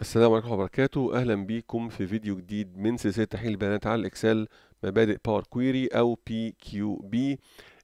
السلام عليكم ورحمة الله وبركاته أهلا بيكم في فيديو جديد من سلسلة تحليل البيانات على الإكسل مبادئ باور كويري أو بي كيو بي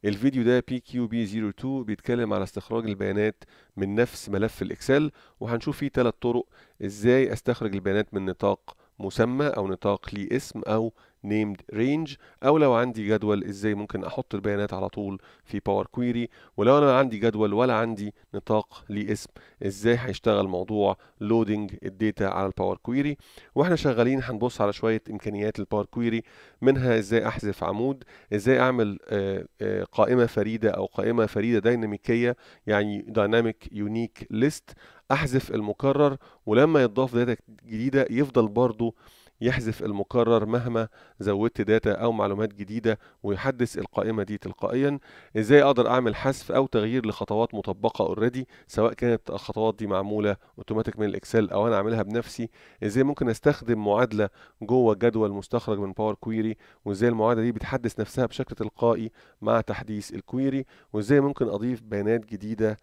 الفيديو ده بي كيو بي 02 بيتكلم على استخراج البيانات من نفس ملف الإكسل وهنشوف فيه ثلاث طرق إزاي أستخرج البيانات من نطاق مسمى أو نطاق ليه اسم أو named range أو لو عندي جدول إزاي ممكن أحط البيانات على طول في باور كويري ولو أنا عندي جدول ولا عندي نطاق ليه اسم إزاي هيشتغل موضوع لودنج الداتا على الباور كويري وإحنا شغالين هنبص على شوية إمكانيات الباور كويري منها إزاي أحذف عمود إزاي أعمل آه، آه، قائمة فريدة أو قائمة فريدة ديناميكية يعني dynamic unique list احذف المكرر ولما يتضاف داتا جديده يفضل برضو يحذف المقرر مهما زودت داتا أو معلومات جديدة ويحدث القائمة دي تلقائيا إزاي أقدر أعمل حذف أو تغيير لخطوات مطبقة اوريدي سواء كانت الخطوات دي معمولة أوتوماتيك من الإكسل أو أنا عاملها بنفسي إزاي ممكن أستخدم معادلة جوه جدول مستخرج من باور كويري وإزاي المعادلة دي بتحدث نفسها بشكل تلقائي مع تحديث الكويري وإزاي ممكن أضيف بيانات جديدة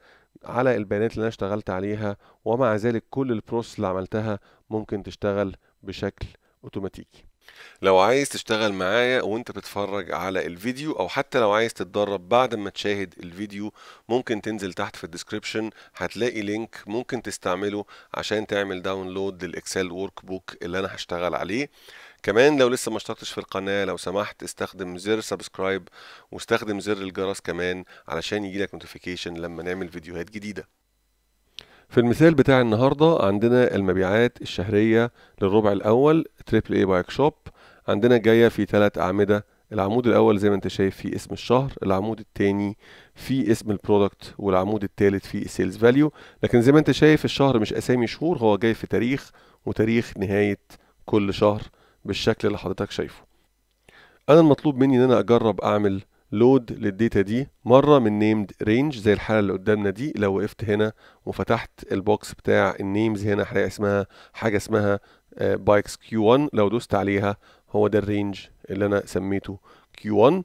على البيانات اللي انا اشتغلت عليها ومع ذلك كل البروسس اللي عملتها ممكن تشتغل بشكل اوتوماتيكي لو عايز تشتغل معايا وانت بتتفرج على الفيديو او حتى لو عايز تتدرب بعد ما تشاهد الفيديو ممكن تنزل تحت في الديسكريبشن هتلاقي لينك ممكن تستعمله عشان تعمل داونلود للاكسل ورك بوك اللي انا هشتغل عليه كمان لو لسه ما اشتركتش في القناة لو سمحت استخدم زر سبسكرايب واستخدم زر الجرس كمان علشان يجيلك نوتيفيكيشن لما نعمل فيديوهات جديدة في المثال بتاع النهارده عندنا المبيعات الشهريه للربع الاول تريبل اي بايك شوب عندنا جايه في ثلاث اعمده العمود الاول زي ما انت شايف في اسم الشهر العمود الثاني في اسم البرودكت والعمود الثالث في سيلز فاليو لكن زي ما انت شايف الشهر مش اسامي شهور هو جاي في تاريخ وتاريخ نهايه كل شهر بالشكل اللي حضرتك شايفه انا المطلوب مني ان انا اجرب اعمل لود للداتا دي مره من نيمد رينج زي الحاله اللي قدامنا دي لو وقفت هنا وفتحت البوكس بتاع النيمز هنا هلاقي اسمها حاجه اسمها بايكس كيو 1 لو دوست عليها هو ده الرينج اللي انا سميته كيو 1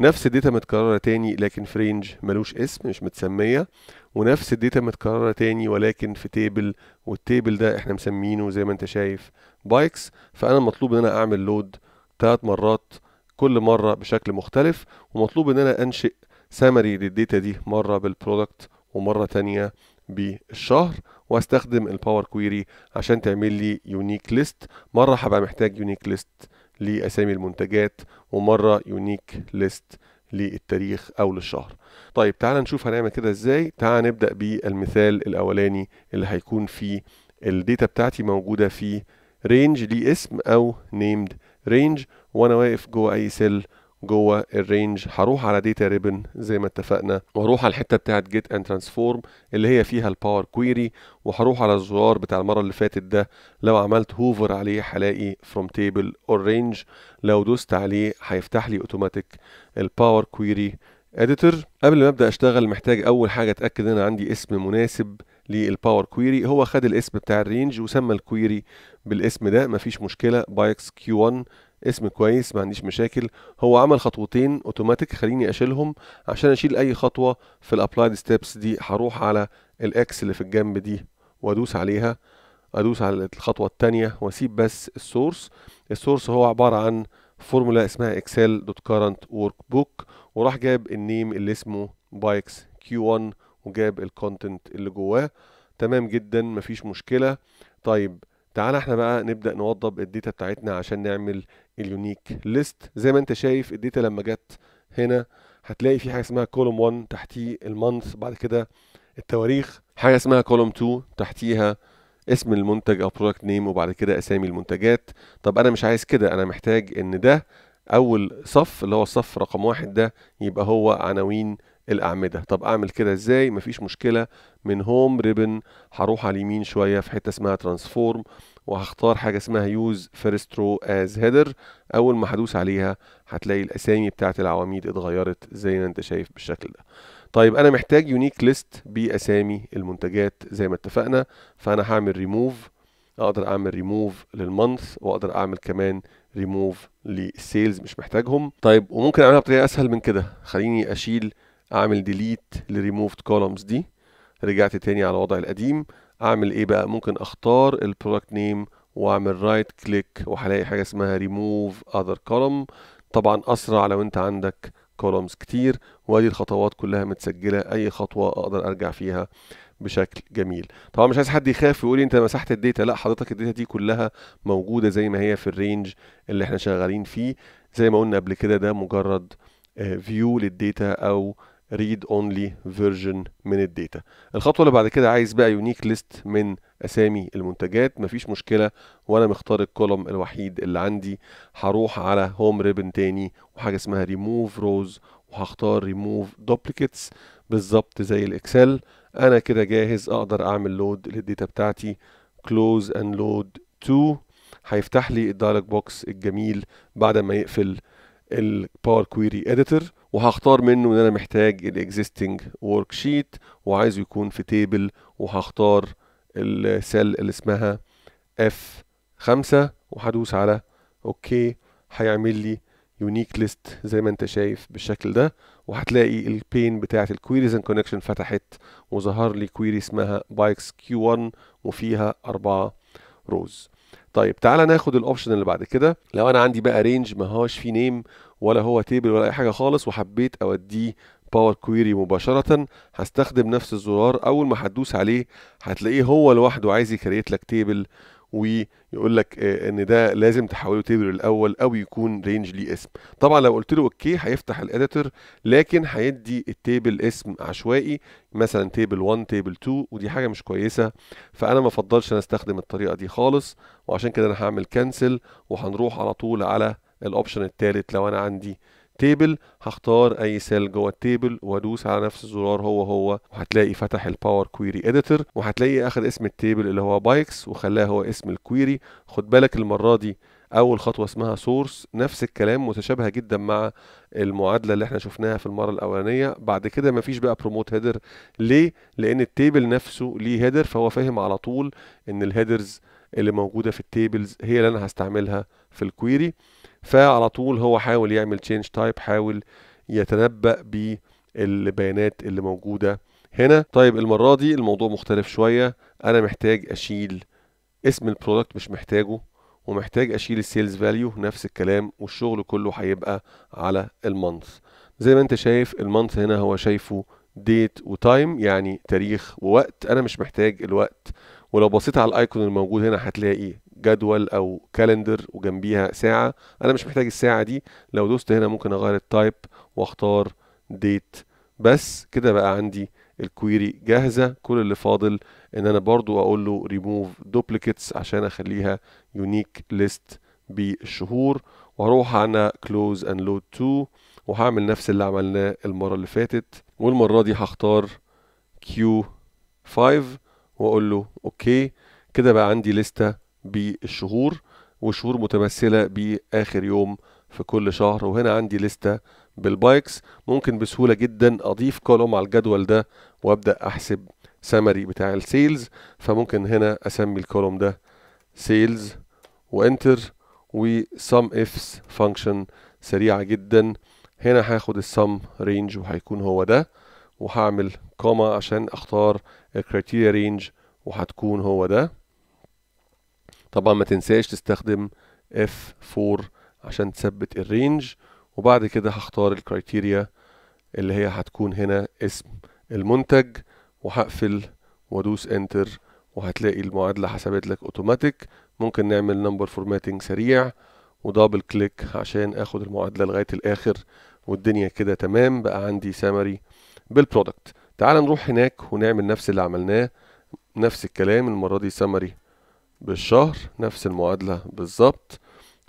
نفس الداتا متكرره تاني لكن في رينج ملوش اسم مش متسميه ونفس الداتا متكرره تاني ولكن في تيبل والتيبل ده احنا مسمينه زي ما انت شايف بايكس فانا مطلوب ان انا اعمل لود ثلاث مرات كل مرة بشكل مختلف ومطلوب ان انا انشئ سامري للديتا دي مرة بالبرودكت ومرة تانية بالشهر واستخدم الباور كويري عشان تعمل لي يونيك ليست مرة هبقى محتاج يونيك ليست لأسامي المنتجات ومرة يونيك ليست للتاريخ أو للشهر طيب تعال نشوف هنعمل كده ازاي تعال نبدأ بالمثال الأولاني اللي هيكون فيه الديتا بتاعتي موجودة في رينج ليه اسم أو نيمد رينج وانا واقف جوه اي سيل جوه الرينج هروح على داتا ريبن زي ما اتفقنا واروح على الحته بتاعت جيت اند ترانسفورم اللي هي فيها الباور كويري وهروح على الزرار بتاع المره اللي فاتت ده لو عملت هوفر عليه هلاقي فروم تيبل اور رينج لو دوست عليه هيفتح لي اوتوماتيك الباور كويري اديتور قبل ما ابدا اشتغل محتاج اول حاجه اتاكد ان انا عندي اسم مناسب للباور كويري هو خد الاسم بتاع الرينج وسمى الكويري بالاسم ده مفيش مشكله بايكس كيو 1 اسم كويس ما عنديش مشاكل هو عمل خطوتين اوتوماتيك خليني اشيلهم عشان اشيل اي خطوه في الابلايد ستيبس دي هروح على الاكس اللي في الجنب دي وادوس عليها ادوس على الخطوه الثانيه واسيب بس السورس السورس هو عباره عن فورمولا اسمها اكسل دوت كارنت ورك بوك وراح جاب النيم اللي اسمه بايكس كيو 1 وجاب الكونتنت اللي جواه تمام جدا مفيش مشكله طيب تعالى احنا بقى نبدا نوضب الداتا بتاعتنا عشان نعمل اليونيك ليست زي ما انت شايف الداتا لما جت هنا هتلاقي في حاجه اسمها كولوم 1 تحتيه المانث بعد كده التواريخ حاجه اسمها كولوم 2 تحتيها اسم المنتج او برودكت نيم وبعد كده اسامي المنتجات طب انا مش عايز كده انا محتاج ان ده اول صف اللي هو الصف رقم واحد ده يبقى هو عناوين الاعمده طب اعمل كده ازاي مفيش مشكله من هوم ريبن هروح على اليمين شويه في حته اسمها ترانسفورم وهختار حاجة اسمها يوز فيرست رو از هيدر أول ما هدوس عليها هتلاقي الأسامي بتاعه العواميد اتغيرت زي ما أنت شايف بالشكل ده طيب أنا محتاج يونيك ليست بأسامي المنتجات زي ما اتفقنا فأنا هعمل ريموف أقدر أعمل ريموف للمانث وأقدر أعمل كمان ريموف للسيلز مش محتاجهم طيب وممكن أعملها بطريقة أسهل من كده خليني أشيل أعمل ديليت لريموفد كولومز دي رجعت تاني على الوضع القديم اعمل ايه بقى ممكن اختار البرودكت نيم واعمل رايت كليك وهلاقي حاجه اسمها ريموف اذر كولوم طبعا اسرع لو انت عندك كولومز كتير وادي الخطوات كلها متسجله اي خطوه اقدر ارجع فيها بشكل جميل طبعا مش عايز حد يخاف ويقول انت مسحت الداتا لا حضرتك الداتا دي كلها موجوده زي ما هي في الرينج اللي احنا شغالين فيه زي ما قلنا قبل كده ده مجرد فيو آه، للديتا او read only version من الداتا الخطوه اللي بعد كده عايز بقى يونيك ليست من اسامي المنتجات مفيش مشكله وانا مختار الكولوم الوحيد اللي عندي هروح على هوم ريبن تاني وحاجه اسمها ريموف روز وهختار ريموف دوبليكيتس بالظبط زي الاكسل انا كده جاهز اقدر اعمل لود للديتا بتاعتي كلوز اند لود تو هيفتح لي الدايلوج بوكس الجميل بعد ما يقفل الباور كويري اديتور وهختار منه ان انا محتاج الاكزيستنج ورك شيت وعايزه يكون في تيبل وهختار السيل اللي اسمها اف 5 وهدوس على اوكي هيعمل لي يونيك ليست زي ما انت شايف بالشكل ده وهتلاقي البين بتاعه الكويريز اند كونكشن فتحت وظهر لي كويري اسمها بايكس كيو 1 وفيها أربعة روز طيب تعالى ناخد الاوبشن اللي بعد كده لو انا عندي بقى رينج ما هوش فيه نيم ولا هو تيبل ولا اي حاجه خالص وحبيت اوديه باور كويري مباشره هستخدم نفس الزرار اول ما هتدوس عليه هتلاقيه هو لوحده عايز يكريت لك تيبل ويقول لك آه، ان ده لازم تحوله تيبل الاول او يكون رينج ليه اسم طبعا لو قلت له اوكي هيفتح الاديتور لكن هيدي التيبل اسم عشوائي مثلا تيبل 1 تيبل 2 ودي حاجه مش كويسه فانا ما افضلش ان استخدم الطريقه دي خالص وعشان كده انا هعمل كانسل وهنروح على طول على الاوبشن الثالث لو انا عندي تيبل هختار اي سيل جوه التيبل وادوس على نفس الزرار هو هو وهتلاقي فتح الباور كويري اديتور وهتلاقي اخد اسم التيبل اللي هو بايكس وخلاه هو اسم الكويري خد بالك المره دي اول خطوه اسمها سورس نفس الكلام متشابهه جدا مع المعادله اللي احنا شفناها في المره الاولانيه بعد كده مفيش بقى بروموت هيدر ليه لان التيبل نفسه ليه هيدر فهو فاهم على طول ان الهيدرز اللي موجوده في التيبلز هي اللي انا هستعملها في الكويري فعلى طول هو حاول يعمل تشينج تايب حاول يتنبأ بالبيانات اللي موجودة هنا طيب المرة دي الموضوع مختلف شوية أنا محتاج أشيل اسم البرودكت مش محتاجه ومحتاج أشيل السيلز فاليو نفس الكلام والشغل كله هيبقى على المانث زي ما انت شايف المانث هنا هو شايفه ديت وتايم يعني تاريخ ووقت انا مش محتاج الوقت ولو بصيت على الايكون الموجود هنا هتلاقي جدول او كالندر وجنبيها ساعه انا مش محتاج الساعه دي لو دوست هنا ممكن اغير التايب واختار ديت بس كده بقى عندي الكويري جاهزه كل اللي فاضل ان انا برضو اقول له ريموف دوبليكيتس عشان اخليها يونيك ليست بالشهور وهروح انا كلوز اند لود تو وهعمل نفس اللي عملناه المره اللي فاتت والمره دي هختار كيو 5 واقول له اوكي كده بقى عندي لسته بالشهور والشهور متمثله باخر يوم في كل شهر وهنا عندي لسته بالبايكس ممكن بسهوله جدا اضيف كولوم على الجدول ده وابدا احسب سمري بتاع السيلز فممكن هنا اسمي الكولوم ده سيلز وانتر وسم افس فانكشن سريعه جدا هنا هاخد السم رينج وهيكون هو ده وهعمل كوما عشان اختار الكريتيريا رينج وهتكون هو ده طبعا ما تنساش تستخدم F4 عشان تثبت الرينج وبعد كده هختار الكرايتيريا اللي هي هتكون هنا اسم المنتج وهقفل وادوس انتر وهتلاقي المعادلة حسبت لك اوتوماتيك ممكن نعمل نمبر فورماتنج سريع ودبل كليك عشان اخد المعادلة لغاية الاخر والدنيا كده تمام بقى عندي سامري بالبرودكت تعال نروح هناك ونعمل نفس اللي عملناه نفس الكلام المرة دي سامري بالشهر نفس المعادلة بالظبط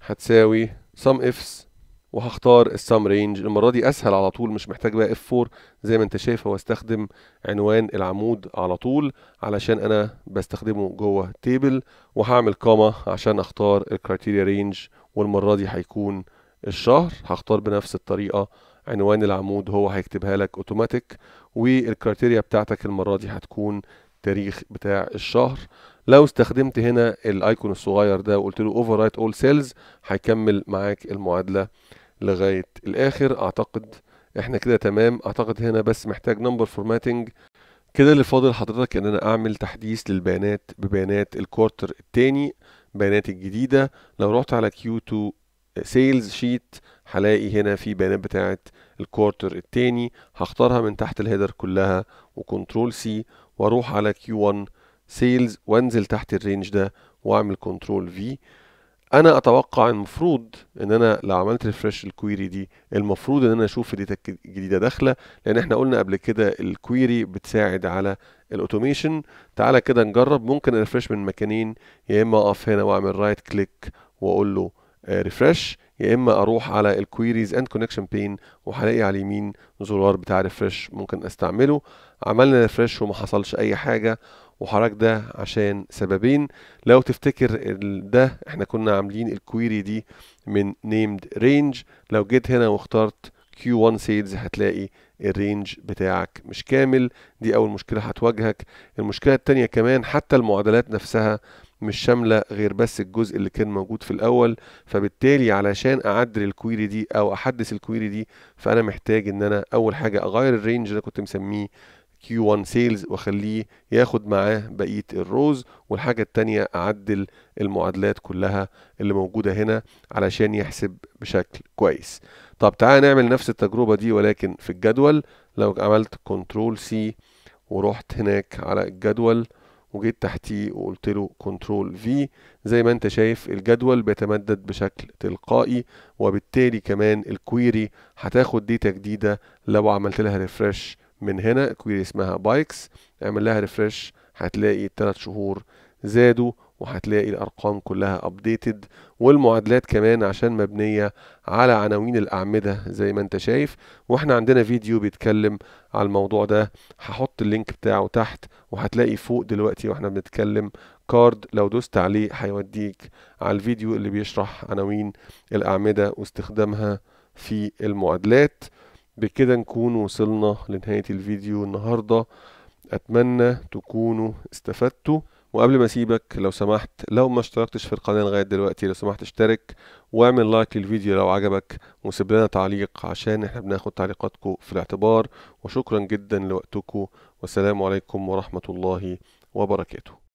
هتساوي سم افس وهختار السم رينج المرة دي أسهل على طول مش محتاج بقي اف F4 زي ما أنت شايف هو استخدم عنوان العمود على طول علشان أنا بستخدمه جوه تيبل وهعمل كاما عشان أختار الكريتيريا رينج والمرة دي هيكون الشهر هختار بنفس الطريقة عنوان العمود هو هيكتبها لك اوتوماتيك والكريتيريا بتاعتك المرة دي هتكون التاريخ بتاع الشهر لو استخدمت هنا الايكون الصغير ده وقلت له اوفر رايت اول سيلز هيكمل معاك المعادله لغايه الاخر اعتقد احنا كده تمام اعتقد هنا بس محتاج نمبر فورماتنج كده اللي فاضل حضرتك ان انا اعمل تحديث للبيانات ببيانات الكوارتر الثاني بيانات الجديده لو رحت على كيو 2 سيلز شيت هلاقي هنا في بيانات بتاعه الكوارتر الثاني هختارها من تحت الهيدر كلها وكنترول سي واروح على Q1 سيلز وانزل تحت الرينج ده واعمل كنترول في انا اتوقع المفروض ان انا لو عملت ريفرش الكويري دي المفروض ان انا اشوف الداتا الجديده داخله لان احنا قلنا قبل كده الكويري بتساعد على الاوتوميشن تعالى كده نجرب ممكن ريفرش من مكانين يا اما اقف هنا واعمل رايت كليك واقول له ريفرش آه، يا اما اروح على الكويريز اند كونكشن بين وهلاقي على اليمين زرار بتاع ريفرش ممكن استعمله عملنا ريفرش وما حصلش اي حاجه وحرك ده عشان سببين لو تفتكر ده احنا كنا عاملين الكويري دي من نيمد رينج لو جيت هنا واخترت Q1 سيلز هتلاقي الرينج بتاعك مش كامل دي اول مشكله هتواجهك المشكله التانية كمان حتى المعادلات نفسها مش شامله غير بس الجزء اللي كان موجود في الاول فبالتالي علشان اعدل الكويري دي او احدث الكويري دي فانا محتاج ان انا اول حاجه اغير الرينج اللي كنت مسميه كيو 1 سيلز واخليه ياخد معاه بقيه الروز والحاجه الثانيه اعدل المعادلات كلها اللي موجوده هنا علشان يحسب بشكل كويس طب تعال نعمل نفس التجربه دي ولكن في الجدول لو عملت كنترول سي ورحت هناك على الجدول وجيت تحتيه وقلت له كنترول في زي ما انت شايف الجدول بيتمدد بشكل تلقائي وبالتالي كمان الكويري هتاخد ديتا جديده لو عملت لها ريفرش من هنا كويري اسمها بايكس اعمل لها ريفرش هتلاقي الثلاث شهور زادوا وهتلاقي الارقام كلها ابديتد والمعادلات كمان عشان مبنيه على عناوين الاعمده زي ما انت شايف واحنا عندنا فيديو بيتكلم على الموضوع ده هحط اللينك بتاعه تحت وهتلاقي فوق دلوقتي واحنا بنتكلم كارد لو دوست عليه هيوديك على الفيديو اللي بيشرح عناوين الاعمده واستخدامها في المعادلات بكده نكون وصلنا لنهاية الفيديو النهاردة أتمنى تكونوا استفدتوا وقبل ما اسيبك لو سمحت لو ما اشتركتش في القناه لغايه دلوقتي لو سمحت اشترك واعمل لايك للفيديو لو عجبك وسيب لنا تعليق عشان احنا بناخد تعليقاتكم في الاعتبار وشكرا جدا لوقتكم والسلام عليكم ورحمه الله وبركاته